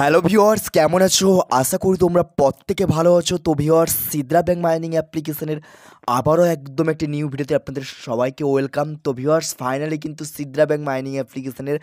hello viewers কেমন আছো আশা করি তোমরা প্রত্যেকে ভালো আছো তো ভিওয়ার্স সিদ্রা ব্যাংক মাইনিং অ্যাপ্লিকেশনের আবারও একদম একটি নিউ ভিডিওতে আপনাদের সবাইকে ওয়েলকাম তো ভিওয়ার্স ফাইনালি কিন্তু সিদ্রা ব্যাংক মাইনিং অ্যাপ্লিকেশনের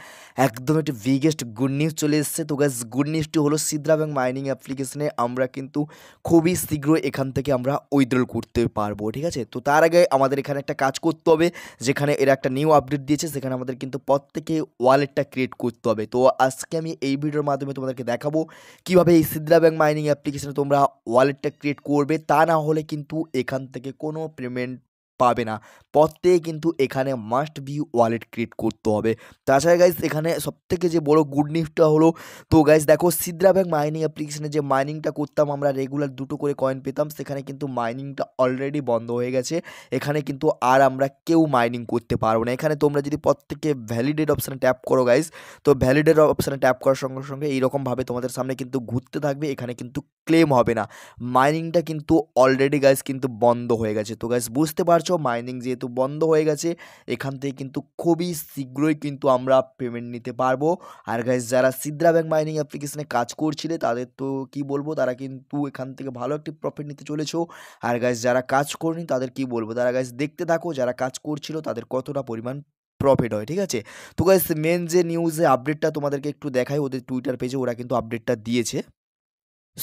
একদম একটি বিগেস্ট গুড নিউজ চলে এসেছে তো গ্যাস গুড নিউজটি হলো সিদ্রা ব্যাংক মাইনিং অ্যাপ্লিকেশনে আমরা কিন্তু খুবই শীঘ্র এখান থেকে আমরা উইথড্রল করতে পারবো ঠিক আছে তো তার আগে আমাদের এখানে একটা কাজ করতে হবে যেখানে এরা একটা নিউ আপডেট দিয়েছে সেখানে আমাদের কিন্তু প্রত্যেকে ওয়ালেটটা ক্রিয়েট করতে হবে তো আজকে আমি এই ভিডিওর মাধ্যমে তোমাদের দেখাবো কিভাবে এই সিদ্রা ব্যাংক মাইনিং অ্যাপ্লিকেশনে তোমরা ওয়ালেটটা ক্রিয়েট করবে তা না হলে কিন্তু এখান থেকে কোনো পেমেন্ট পাবে না প্রত্যেকে কিন্তু এখানে মাস্ট বি ওয়ালেট ক্রিয়েট করতে হবে তাছাড়া গাইজ এখানে সবথেকে যে বড় গুড নিউজটা হলো তো গাইজ দেখো সিদ্রা ব্যাংক মাইনিং অ্যাপ্লিকেশানে যে মাইনিংটা করতাম আমরা রেগুলার দুটো করে কয়েন পেতাম সেখানে কিন্তু মাইনিংটা অলরেডি বন্ধ হয়ে গেছে এখানে কিন্তু আর আমরা কেউ মাইনিং করতে পারবো না এখানে তোমরা যদি প্রত্যেকে ভ্যালিডেড অপশানে ট্যাপ করো গাইজ তো ভ্যালিডেড অপশানে ট্যাপ করার সঙ্গে সঙ্গে এইরকমভাবে তোমাদের সামনে কিন্তু ঘুরতে থাকবে এখানে কিন্তু ক্লেম হবে না মাইনিংটা কিন্তু অলরেডি গাইজ কিন্তু বন্ধ হয়ে গেছে তো গাইজ বুঝতে পারছো পারছো মাইনিং যেহেতু বন্ধ হয়ে গেছে এখান থেকে কিন্তু খুবই শীঘ্রই কিন্তু আমরা পেমেন্ট নিতে পারবো আর গাইজ যারা সিদ্রা ব্যাংক মাইনিং অ্যাপ্লিকেশনে কাজ করছিলে তাদের তো কি বলবো তারা কিন্তু এখান থেকে ভালো একটি প্রফিট নিতে চলেছো আর গাইজ যারা কাজ করনি তাদের কি বলবো তারা গাইজ দেখতে থাকো যারা কাজ করছিল তাদের কতটা পরিমাণ প্রফিট হয় ঠিক আছে তো গাইজ মেন যে নিউজে আপডেটটা তোমাদেরকে একটু দেখায় ওদের টুইটার পেজে ওরা কিন্তু আপডেটটা দিয়েছে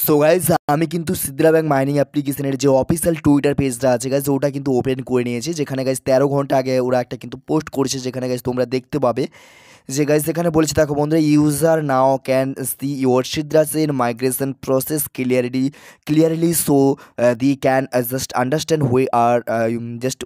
সো গাইজ আমি কিন্তু সিদ্রা ব্যাংক মাইনিং অ্যাপ্লিকেশনের যে অফিসিয়াল টুইটার পেজটা আছে গাইজ ওটা কিন্তু ওপেন করে নিয়েছে যেখানে গাইজ তেরো ঘন্টা আগে ওরা একটা কিন্তু পোস্ট করেছে যেখানে গাইজ তোমরা দেখতে পাবে যে গাইজ এখানে বলছে দেখো বন্ধুরা user now can see your Sidra's in migration process clearly clearly so they can just understand হুয়ে are just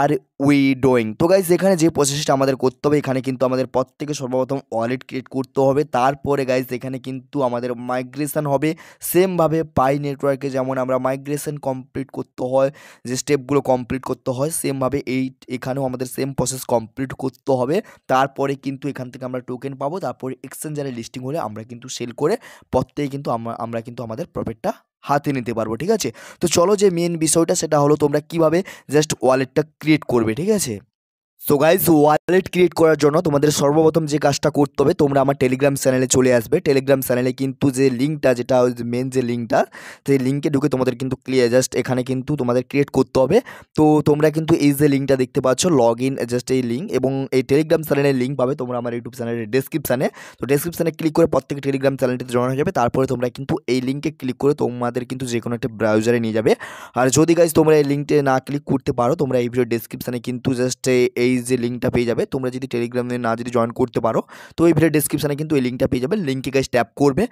are we doing তো গাইজ এখানে যে প্রসেসটা আমাদের করতে হবে এখানে কিন্তু আমাদের প্রত্যেকে সর্বপ্রথম ওয়ালেট ক্রিয়েট করতে হবে তারপরে গাইজ এখানে কিন্তু আমাদের মাইগ্রেশন হবে সেমভাবে পাই নেটওয়ার্কে যেমন আমরা মাইগ্রেশন কমপ্লিট করতে হয় যে স্টেপগুলো কমপ্লিট করতে হয় সেমভাবে এই এখানেও আমাদের সেম প্রসেস কমপ্লিট করতে হবে তারপরে কিন্তু এখান থেকে আমরা টোকেন পাবো তারপরে এক্সচেঞ্জারের লিস্টিং হলে আমরা কিন্তু সেল করে প্রত্যেকে কিন্তু আমরা কিন্তু আমাদের প্রফিটটা হাতে নিতে পারবো ঠিক আছে তো চলো যে মেন বিষয়টা সেটা হলো তোমরা কিভাবে জাস্ট ওয়ালেটটা ক্রিয়েট করবে ঠিক আছে সো গাইজ ওয়ালেট ক্রিয়েট করার জন্য তোমাদের সর্বপ্রথম যে কাজটা করতে হবে তোমরা আমার টেলিগ্রাম চ্যানেলে চলে আসবে টেলিগ্রাম চ্যানেলে কিন্তু যে লিঙ্কটা যেটা মেন যে লিঙ্কটা সেই লিঙ্কে ঢুকে তোমাদের কিন্তু ক্লিয়ার জাস্ট এখানে কিন্তু তোমাদের ক্রিয়েট করতে হবে তো তোমরা কিন্তু এই যে লিঙ্কটা দেখতে পাচ্ছ লগ ইন জাস্ট এই লিঙ্ক এবং এই টেলিগ্রাম চ্যানেলের লিঙ্ক পাবে তোমরা আমার ইউটিউব চ্যানেলের ডেসক্রিপশানে তো ডেসক্রিপশানে ক্লিক করে প্রত্যেকটা টেলিগ্রাম চ্যানেলটিতে জয়েন হয়ে যাবে তারপরে তোমরা কিন্তু এই লিঙ্কে ক্লিক করে তোমাদের কিন্তু যে কোনো একটা ব্রাউজারে নিয়ে যাবে আর যদি গাইজ তোমরা এই লিঙ্কটে না ক্লিক করতে পারো তোমরা এই ভিডিও ডেসক্রিপশানে কিন্তু জাস্ট এই যে লিঙ্কটা পেয়ে যাবে তোমরা যদি টেলিগ্রামে না যদি জয়েন করতে পারো তো এই ভিডিও ডিসক্রিপশানে কিন্তু এই লিঙ্কটা পেয়ে যাবে লিঙ্কে গাছ ট্যাপ করবে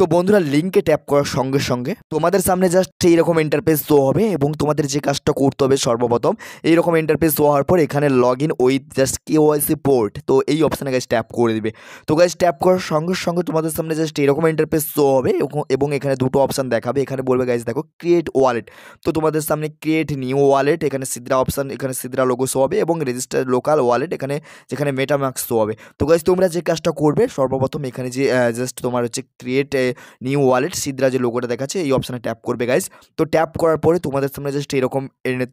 তো বন্ধুরা লিঙ্কে ট্যাপ করার সঙ্গে সঙ্গে তোমাদের সামনে জাস্ট এই রকম ইন্টারফেস শো হবে এবং তোমাদের যে কাজটা করতে হবে সর্বপ্রথম এইরকম ইন্টারফেস শো হওয়ার পর এখানে log in with just KYC port তো এই অপশানে গাছ ট্যাপ করে দিবে তো গাছ ট্যাপ করার সঙ্গে সঙ্গে তোমাদের সামনে জাস্ট এইরকম ইন্টারফেস শো হবে এবং এখানে দুটো অপশান দেখাবে এখানে বলবে গাছ দেখো ক্রিয়েট ওয়ালেট তো তোমাদের সামনে ক্রিয়েট নিউ ওয়ালেট এখানে সিদ্রা অপশান এখানে সিদ্রা লোগো শো হবে এবং রেজিস্টার লোকাল ওয়ালেট এখানে যেখানে মেটামার্কস শো হবে তো গাছ তোমরা যে কাজটা করবে সর্বপ্রথম এখানে যে জাস্ট তোমার হচ্ছে ক্রিয়েট নিউ ওয়ালেট সিদ্রা যে লোগোটা দেখাচ্ছে এই অপশানে ট্যাপ করবে গাইজ তো ট্যাপ করার পরে তোমাদের সামনে জাস্ট এরকম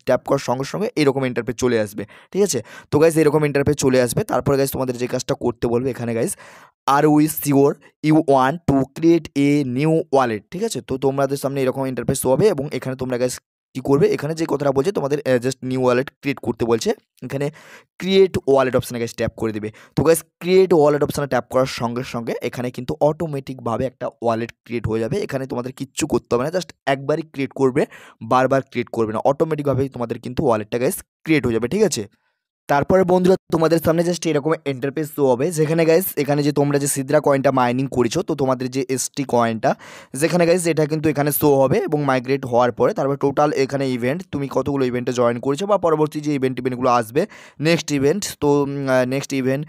ট্যাপ করার সঙ্গে সঙ্গে এরকম ইন্টারপে চলে আসবে ঠিক আছে তো গাইজ এরকম ইন্টারপে চলে আসবে তারপরে গাইজ তোমাদের যে কাজটা করতে বলবে এখানে guys are we sure you want to create a new wallet ঠিক আছে তো তোমাদের সামনে এরকম ইন্টারফেস হবে এবং এখানে তোমরা গাইজ কি করবে এখানে যে কথাটা বলছে তোমাদের জাস্ট নিউ ওয়ালেট ক্রিয়েট করতে বলছে এখানে ক্রিয়েট ওয়ালেট অপশানে গাছ ট্যাপ করে দেবে তো গাছ ক্রিয়েট ওয়ালেট অপশানে ট্যাপ করার সঙ্গে সঙ্গে এখানে কিন্তু অটোমেটিকভাবে একটা ওয়ালেট ক্রিয়েট হয়ে যাবে এখানে তোমাদের কিচ্ছু করতে হবে না জাস্ট একবারই ক্রিয়েট করবে বারবার ক্রিয়েট করবে না অটোমেটিকভাবে তোমাদের কিন্তু ওয়ালেটটা গাছ ক্রিয়েট হয়ে যাবে ঠিক আছে তারপরে বন্ধুরা তোমাদের সামনে জাস্ট এরকম এন্টারপেজ শো হবে যেখানে গাইস এখানে যে তোমরা যে সিদ্রা কয়েনটা মাইনিং করেছো তো তোমাদের যে এসটি কয়েনটা যেখানে গাইস এটা কিন্তু এখানে শো হবে এবং মাইগ্রেট হওয়ার পরে তারপর টোটাল এখানে ইভেন্ট তুমি কতগুলো ইভেন্টে জয়েন করেছো বা পরবর্তী যে ইভেন্ট ইভেন্টগুলো আসবে নেক্সট ইভেন্ট তো নেক্সট ইভেন্ট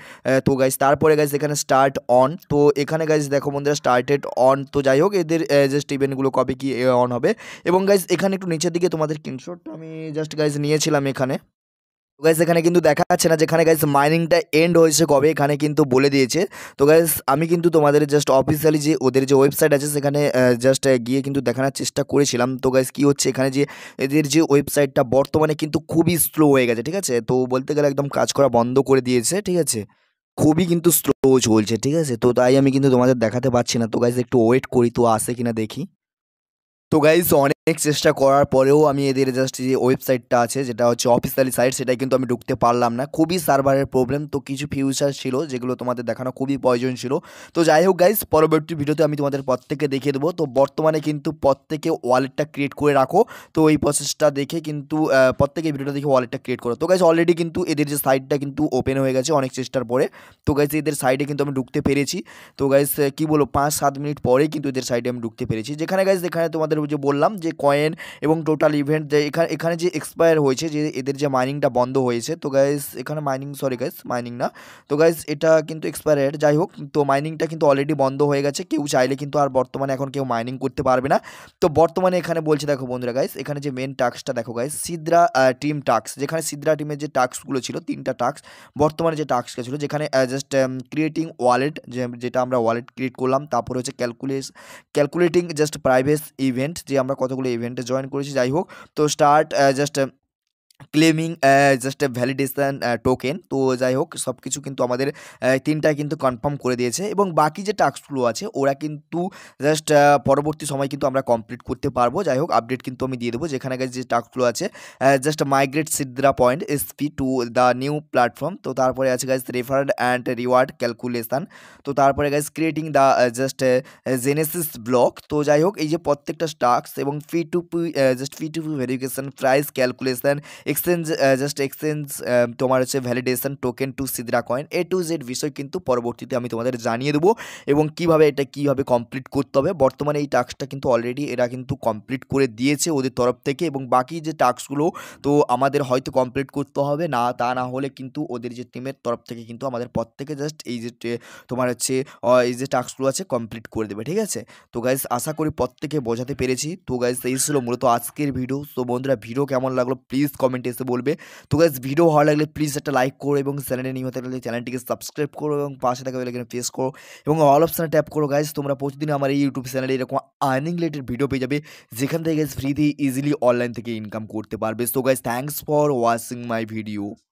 তো গাইস তারপরে গাইস এখানে স্টার্ট অন তো এখানে গাইস দেখো বন্ধুরা স্টার্টেড অন তো যাই হোক এদের জাস্ট ইভেন্টগুলো কবে কি অন হবে এবং গাইস এখানে একটু নিচের দিকে তোমাদের স্ক্রিনশটটা আমি জাস্ট গাইস নিয়েছিলাম এখানে গাইস এখানে কিন্তু দেখা যাচ্ছে না যেখানে গাইস মাইনিংটা এন্ড হয়েছে কবে এখানে কিন্তু বলে দিয়েছে তো গাইস আমি কিন্তু তোমাদের জাস্ট অফিসিয়ালি যে ওদের যে ওয়েবসাইট আছে সেখানে জাস্ট গিয়ে কিন্তু দেখানোর চেষ্টা করেছিলাম তো গাইস কী হচ্ছে এখানে যে এদের যে ওয়েবসাইটটা বর্তমানে কিন্তু খুবই স্লো হয়ে গেছে ঠিক আছে তো বলতে গেলে একদম কাজ করা বন্ধ করে দিয়েছে ঠিক আছে খুবই কিন্তু স্লো চলছে ঠিক আছে তো তাই আমি কিন্তু তোমাদের দেখাতে পারছি না তো গাইস একটু ওয়েট করি তো আসে কিনা দেখি তো গাইস অনেক অনেক চেষ্টা করার পরেও আমি এদের জাস্ট যে ওয়েবসাইটটা আছে যেটা হচ্ছে অফিসিয়ালি সাইট সেটাই কিন্তু আমি ঢুকতে পারলাম না খুবই সার্ভারের প্রবলেম তো কিছু ফিউচার ছিল যেগুলো তোমাদের দেখানো খুবই প্রয়োজন ছিল তো যাই হোক গাইজ পরবর্তী ভিডিওতে আমি তোমাদের প্রত্যেকে দেখিয়ে দেবো তো বর্তমানে কিন্তু প্রত্যেকে ওয়ালেটটা ক্রিয়েট করে রাখো তো এই প্রসেসটা দেখে কিন্তু প্রত্যেকে ভিডিওটা দেখে ওয়ালেটটা ক্রিয়েট করো তো গাইজ অলরেডি কিন্তু এদের যে সাইটটা কিন্তু ওপেন হয়ে গেছে অনেক চেষ্টার পরে তো গাইজ এদের সাইডে কিন্তু আমি ঢুকতে পেরেছি তো গাইজ কী বলো পাঁচ সাত মিনিট পরেই কিন্তু এদের সাইডে আমি ঢুকতে পেরেছি যেখানে গাইজ এখানে তোমাদের যে বললাম যে যে কয়েন এবং টোটাল ইভেন্ট যে এখানে এখানে যে এক্সপায়ার হয়েছে যে এদের যে মাইনিংটা বন্ধ হয়েছে তো গাইস এখানে মাইনিং সরি গাইস মাইনিং না তো গাইস এটা কিন্তু এক্সপায়ার যাই হোক তো মাইনিংটা কিন্তু অলরেডি বন্ধ হয়ে গেছে কেউ চাইলে কিন্তু আর বর্তমানে এখন কেউ মাইনিং করতে পারবে না তো বর্তমানে এখানে বলছে দেখো বন্ধুরা গাইস এখানে যে মেন টাস্কটা দেখো গাইস সিদ্রা টিম টাস্ক যেখানে সিদ্রা টিমের যে টাস্কগুলো ছিল তিনটা টাস্ক বর্তমানে যে টাস্কটা ছিল যেখানে জাস্ট ক্রিয়েটিং ওয়ালেট যেটা আমরা ওয়ালেট ক্রিয়েট করলাম তারপরে হচ্ছে calculus calculating just previous event যে আমরা কতগুলো ইভেন্টে জয়েন করেছি যাই হোক তো start just claiming just validation token তো যাই হোক সব কিছু কিন্তু আমাদের uh, তিনটা কিন্তু কনফার্ম করে দিয়েছে এবং বাকি যে টাস্কগুলো আছে ওরা কিন্তু জাস্ট uh, পরবর্তী সময় কিন্তু আমরা কমপ্লিট করতে পারবো যাই হোক আপডেট কিন্তু আমি দিয়ে দেবো যেখানে যে টাস্কগুলো আছে just migrate Sidra point SP to the new platform তো তারপরে আছে guys referred and reward calculation তো তারপরে গাছ creating the just genesis block তো যাই হোক এই যে প্রত্যেকটা টাস্ক এবং P to P just P to P verification price calculation exchange just exchange তোমার হচ্ছে validation token to Sidra coin A to Z বিষয় কিন্তু পরবর্তীতে আমি তোমাদের জানিয়ে দেবো এবং কিভাবে এটা কিভাবে কমপ্লিট করতে হবে বর্তমানে এই টাস্কটা কিন্তু অলরেডি এরা কিন্তু কমপ্লিট করে দিয়েছে ওদের তরফ থেকে এবং বাকি যে টাস্কগুলো তো আমাদের হয়তো কমপ্লিট করতে হবে না তা না হলে কিন্তু ওদের যে টিমের তরফ থেকে কিন্তু আমাদের প্রত্যেকে জাস্ট এই যে তোমার হচ্ছে এই যে টাস্কগুলো আছে কমপ্লিট করে দেবে ঠিক আছে তো গাইজ আশা করি প্রত্যেকে বোঝাতে পেরেছি তো গাইজ এই ছিল মূলত আজকের ভিডিও তো বন্ধুরা ভিডিও কেমন লাগলো প্লিজ কমেন্ট কমেন্ট এসে বলবে তো গাইজ ভিডিও ভালো লাগলে প্লিজ একটা লাইক করো এবং চ্যানেলে নিয়ে হতে গেলে চ্যানেলটিকে সাবস্ক্রাইব করো এবং পাশে থাকা বেলাকে প্রেস করো এবং অল অপশানে ট্যাপ করো গাইজ তোমরা প্রতিদিন আমার এই ইউটিউব চ্যানেলে এরকম আর্নিং রিলেটেড ভিডিও পেয়ে যাবে যেখান থেকে গাইজ ফ্রিতে ইজিলি অনলাইন থেকে ইনকাম করতে পারবে so guys thanks for watching my video